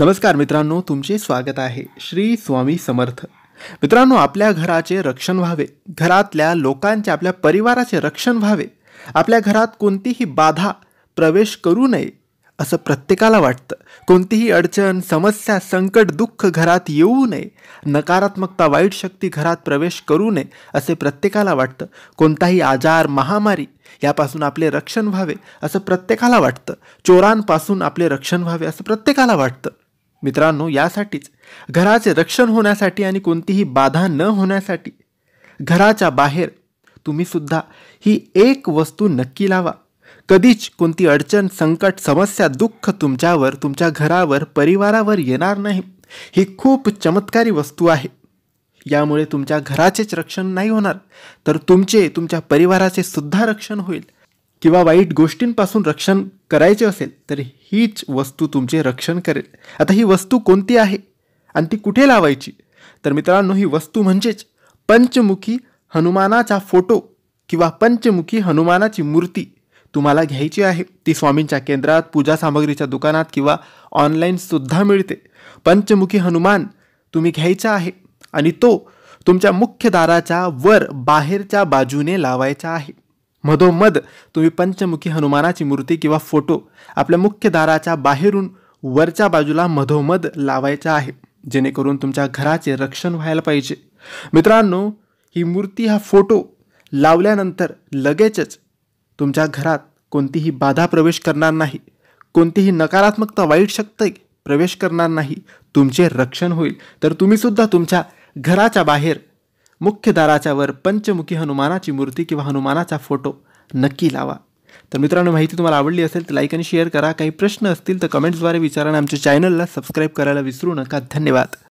नमस्कार मित्रांनो तुमचे स्वागत आहे श्री स्वामी समर्थ मित्रांनो आपल्या घराचे रक्षण व्हावे घरातल्या लोकांचे आपल्या परिवाराचे रक्षण व्हावे आपल्या घरात कोणतीही बाधा प्रवेश करू नये असं प्रत्येकाला वाटतं कोणतीही अडचण समस्या संकट दुःख घरात येऊ नये नकारात्मकता वाईट शक्ती घरात प्रवेश करू नये असे प्रत्येकाला वाटतं कोणताही आजार महामारी यापासून आपले रक्षण व्हावे असं प्रत्येकाला वाटतं चोरांपासून आपले रक्षण व्हावे असं प्रत्येकाला वाटतं मित्रांनो यासाठीच घराचे रक्षण होण्यासाठी आणि कोणतीही बाधा न होण्यासाठी घराच्या बाहेर तुम्हीसुद्धा ही एक वस्तू नक्की लावा कधीच कोणती अडचण संकट समस्या दुःख तुमच्यावर तुमच्या घरावर परिवारावर येणार नाही ही खूप चमत्कारी वस्तू आहे यामुळे तुमच्या घराचेच रक्षण नाही होणार तर तुमचे तुमच्या परिवाराचे सुद्धा रक्षण होईल किंवा वाईट गोष्टींपासून रक्षण करायचे असेल तर हीच वस्तू तुमचे रक्षण करेल आता ही वस्तू कोणती आहे आणि ती कुठे लावायची तर मित्रांनो ही वस्तू म्हणजेच पंचमुखी हनुमानाचा फोटो किंवा पंचमुखी हनुमानाची मूर्ती तुम्हाला घ्यायची आहे ती स्वामींच्या केंद्रात पूजा सामग्रीच्या दुकानात किंवा ऑनलाईनसुद्धा मिळते पंचमुखी हनुमान तुम्ही घ्यायचा आहे आणि तो तुमच्या मुख्य दाराच्या वर बाहेरच्या बाजूने लावायचा आहे मधोमध तुम्ही पंचमुखी हनुमानाची मूर्ती किंवा फोटो आपल्या मुख्य दाराच्या बाहेरून वरच्या बाजूला मधोमध लावायचा आहे जेणेकरून तुमच्या घराचे रक्षण व्हायला पाहिजे मित्रांनो ही मूर्ती हा फोटो लावल्यानंतर लगेचच तुमच्या घरात कोणतीही बाधा प्रवेश करणार नाही कोणतीही नकारात्मकता वाईट शक्ती प्रवेश करणार नाही तुमचे रक्षण होईल तर तुम्हीसुद्धा तुमच्या घराच्या बाहेर मुख्य दाराच्यावर पंचमुखी हनुमानाची मूर्ती किंवा हनुमानाचा फोटो नक्की लावा तर मित्रांनो माहिती तुम्हाला आवडली असेल तर लाईक आणि शेअर करा काही प्रश्न असतील तर कमेंट्सद्वारे विचारा आणि आमच्या चॅनलला सबस्क्राईब करायला विसरू नका धन्यवाद